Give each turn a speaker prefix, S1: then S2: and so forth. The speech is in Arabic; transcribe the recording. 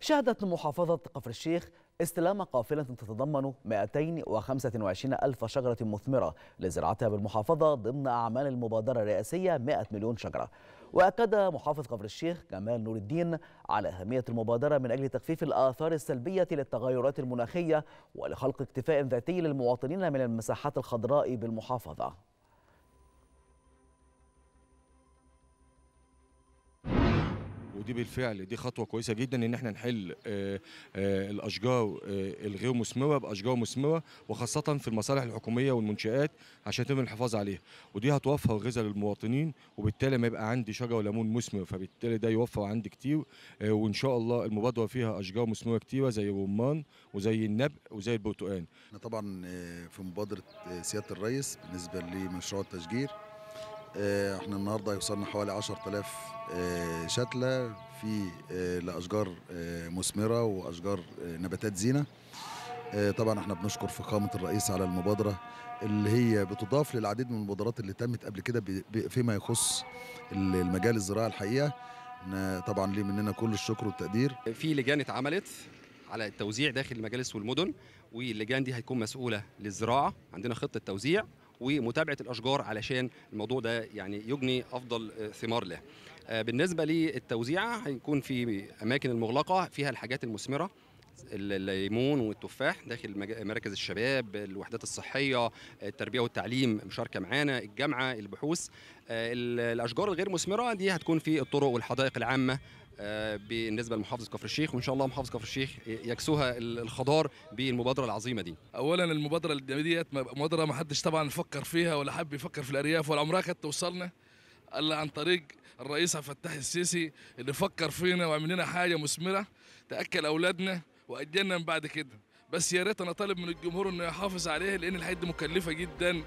S1: شهدت محافظة قفر الشيخ استلام قافلة تتضمن 225 ألف شجرة مثمرة لزراعتها بالمحافظة ضمن أعمال المبادرة الرئاسية 100 مليون شجرة وأكد محافظ قفر الشيخ جمال نور الدين على أهمية المبادرة من أجل تخفيف الآثار السلبية للتغيرات المناخية ولخلق اكتفاء ذاتي للمواطنين من المساحات الخضراء بالمحافظة
S2: ودي بالفعل دي خطوه كويسه جدا ان احنا نحل آه، آه، الاشجار آه، الغير مثمره باشجار مثمره وخاصه في المصالح الحكوميه والمنشات عشان يتم الحفاظ عليها ودي هتوفر غذاء للمواطنين وبالتالي ما يبقى عندي شجر ليمون مثمر فبالتالي ده يوفر عندي كتير وان شاء الله المبادره فيها اشجار مثمره كتيره زي الرمان وزي النبق وزي البرتقال. طبعا
S3: في مبادره سياده الرئيس بالنسبه لمشروع التشجير آه، احنا النهارده وصلنا حوالي 10000 آه، شتله في آه، لاشجار مثمره واشجار نباتات زينه طبعا احنا بنشكر فخامه الرئيس على المبادره اللي هي بتضاف للعديد من المبادرات اللي تمت قبل كده فيما يخص المجال الزراعي الحقيقه طبعا ليه مننا كل الشكر والتقدير
S4: في لجان اتعملت على التوزيع داخل المجالس والمدن واللجان دي هيكون مسؤوله للزراعه عندنا خطه توزيع ومتابعه الاشجار علشان الموضوع ده يعني يجني افضل آه، ثمار له. آه، بالنسبه للتوزيع هيكون في اماكن المغلقه فيها الحاجات المثمره الليمون والتفاح داخل مراكز الشباب الوحدات الصحيه التربيه والتعليم مشاركه معانا الجامعه البحوث آه، الاشجار الغير مثمره دي هتكون في الطرق والحدائق العامه آه، بالنسبه لمحافظه كفر الشيخ وان شاء الله محافظه كفر الشيخ يكسوها الخضار بالمبادره العظيمه دي. اولا المبادره
S5: ديت مبادره ما حدش طبعا فكر فيها ولا حب يفكر في الارياف ولا عمرها كانت توصلنا الا عن طريق الرئيس عبد الفتاح السيسي اللي فكر فينا وعمل لنا حاجه مثمره تاكل اولادنا واجلنا من بعد كده بس يا ريت انا طالب من الجمهور انه يحافظ عليها لان دي مكلفه جدا